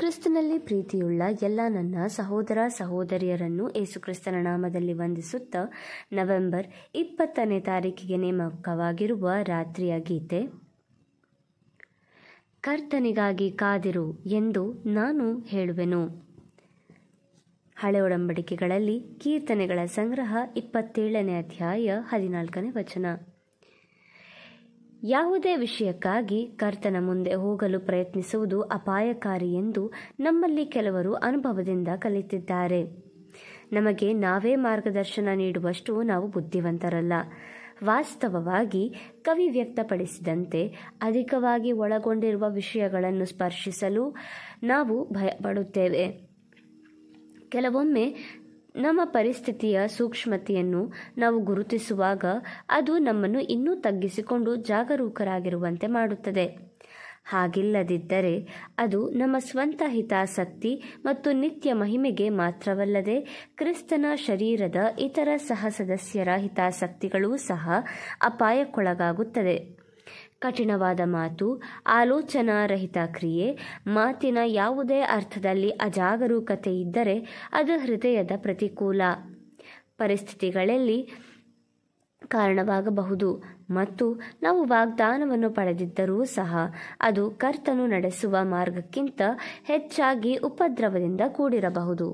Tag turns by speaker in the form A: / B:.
A: ಕ್ರಿಸ್ತನಲ್ಲಿ ಪ್ರೀತಿಯುಳ್ಳ ಎಲ್ಲ ನನ್ನ ಸಹೋದರ ಸಹೋದರಿಯರನ್ನು ಯೇಸುಕ್ರಿಸ್ತನ ನಾಮದಲ್ಲಿ ವಂದಿಸುತ್ತಾ ನವೆಂಬರ್ ಇಪ್ಪತ್ತನೇ ತಾರೀಕಿಗೆ ನೇಮಕವಾಗಿರುವ ರಾತ್ರಿಯ ಗೀತೆ ಕರ್ತನಿಗಾಗಿ ಕಾದಿರು ಎಂದು ನಾನು ಹೇಳುವೆನು ಹಳೆ ಒಡಂಬಡಿಕೆಗಳಲ್ಲಿ ಕೀರ್ತನೆಗಳ ಸಂಗ್ರಹ ಇಪ್ಪತ್ತೇಳನೇ ಅಧ್ಯಾಯ ಹದಿನಾಲ್ಕನೇ ವಚನ ಯಾವುದೇ ವಿಷಯಕ್ಕಾಗಿ ಕರ್ತನ ಮುಂದೆ ಹೋಗಲು ಪ್ರಯತ್ನಿಸುವುದು ಅಪಾಯಕಾರಿ ಎಂದು ನಮ್ಮಲ್ಲಿ ಕೆಲವರು ಅನುಭವದಿಂದ ಕಲಿತಿದ್ದಾರೆ ನಮಗೆ ನಾವೇ ಮಾರ್ಗದರ್ಶನ ನೀಡುವಷ್ಟು ನಾವು ಬುದ್ಧಿವಂತರಲ್ಲ ವಾಸ್ತವವಾಗಿ ಕವಿ ವ್ಯಕ್ತಪಡಿಸಿದಂತೆ ಅಧಿಕವಾಗಿ ಒಳಗೊಂಡಿರುವ ವಿಷಯಗಳನ್ನು ಸ್ಪರ್ಶಿಸಲು ನಾವು ಭಯಪಡುತ್ತೇವೆ ಕೆಲವೊಮ್ಮೆ ನಮ್ಮ ಪರಿಸ್ಥಿತಿಯ ಸೂಕ್ಷ್ಮತೆಯನ್ನು ನಾವು ಗುರುತಿಸುವಾಗ ಅದು ನಮ್ಮನ್ನು ಇನ್ನೂ ತಗ್ಗಿಸಿಕೊಂಡು ಜಾಗರೂಕರಾಗಿರುವಂತೆ ಮಾಡುತ್ತದೆ ಹಾಗಿಲ್ಲದಿದ್ದರೆ ಅದು ನಮ್ಮ ಸ್ವಂತ ಹಿತಾಸಕ್ತಿ ಮತ್ತು ನಿತ್ಯ ಮಹಿಮೆಗೆ ಮಾತ್ರವಲ್ಲದೆ ಕ್ರಿಸ್ತನ ಶರೀರದ ಇತರ ಸಹ ಸದಸ್ಯರ ಹಿತಾಸಕ್ತಿಗಳೂ ಸಹ ಅಪಾಯಕ್ಕೊಳಗಾಗುತ್ತದೆ ಕಠಿಣವಾದ ಮಾತು ಆಲೋಚನಾರಹಿತ ಕ್ರಿಯೆ ಮಾತಿನ ಯಾವುದೇ ಅರ್ಥದಲ್ಲಿ ಅಜಾಗರೂಕತೆ ಇದ್ದರೆ ಅದು ಹೃದಯದ ಪ್ರತಿಕೂಲ ಪರಿಸ್ಥಿತಿಗಳಲ್ಲಿ ಕಾರಣವಾಗಬಹುದು ಮತ್ತು ನಾವು ವಾಗ್ದಾನವನ್ನು ಪಡೆದಿದ್ದರೂ ಸಹ ಅದು ಕರ್ತನು ನಡೆಸುವ ಮಾರ್ಗಕ್ಕಿಂತ ಹೆಚ್ಚಾಗಿ ಉಪದ್ರವದಿಂದ ಕೂಡಿರಬಹುದು